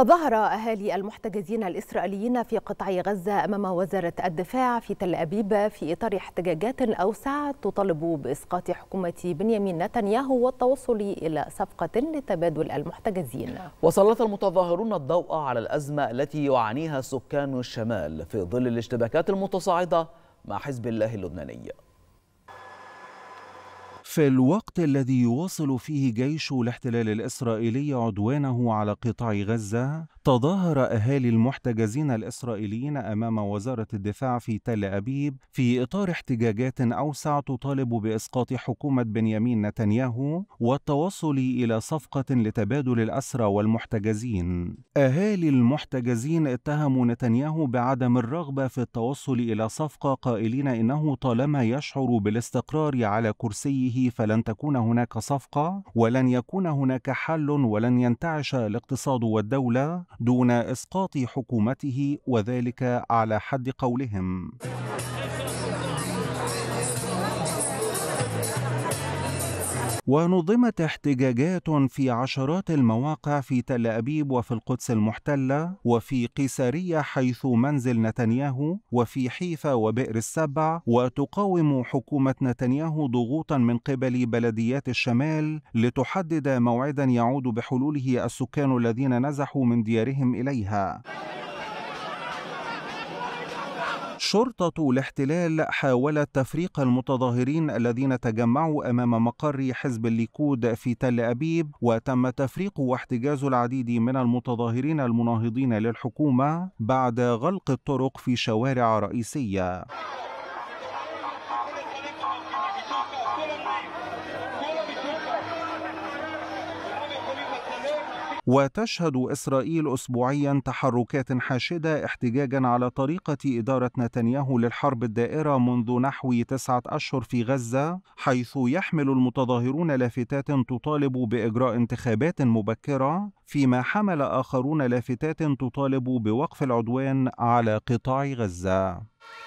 تظاهر أهالي المحتجزين الإسرائيليين في قطاع غزة أمام وزارة الدفاع في تل أبيب في إطار احتجاجات أوسع تطالب بإسقاط حكومة بنيامين نتنياهو والتوصل إلى صفقة لتبادل المحتجزين وسلط المتظاهرون الضوء على الأزمة التي يعانيها سكان الشمال في ظل الاشتباكات المتصاعدة مع حزب الله اللبناني في الوقت الذي يواصل فيه جيش الاحتلال الإسرائيلي عدوانه على قطاع غزة، تظاهر أهالي المحتجزين الإسرائيليين أمام وزارة الدفاع في تل أبيب في إطار احتجاجات أوسع تطالب بإسقاط حكومة بنيامين نتنياهو والتوصل إلى صفقة لتبادل الأسرى والمحتجزين. أهالي المحتجزين اتهموا نتنياهو بعدم الرغبة في التوصل إلى صفقة قائلين إنه طالما يشعر بالاستقرار على كرسيه فلن تكون هناك صفقة ولن يكون هناك حل ولن ينتعش الاقتصاد والدولة دون إسقاط حكومته وذلك على حد قولهم ونظمت احتجاجات في عشرات المواقع في تل أبيب وفي القدس المحتلة وفي قيسارية حيث منزل نتنياهو وفي حيفا وبئر السبع وتقاوم حكومة نتنياهو ضغوطا من قبل بلديات الشمال لتحدد موعدا يعود بحلوله السكان الذين نزحوا من ديارهم إليها شرطة الاحتلال حاولت تفريق المتظاهرين الذين تجمعوا أمام مقر حزب الليكود في تل أبيب وتم تفريق واحتجاز العديد من المتظاهرين المناهضين للحكومة بعد غلق الطرق في شوارع رئيسية وتشهد إسرائيل أسبوعيا تحركات حاشدة احتجاجا على طريقة إدارة نتنياهو للحرب الدائرة منذ نحو تسعة أشهر في غزة حيث يحمل المتظاهرون لافتات تطالب بإجراء انتخابات مبكرة فيما حمل آخرون لافتات تطالب بوقف العدوان على قطاع غزة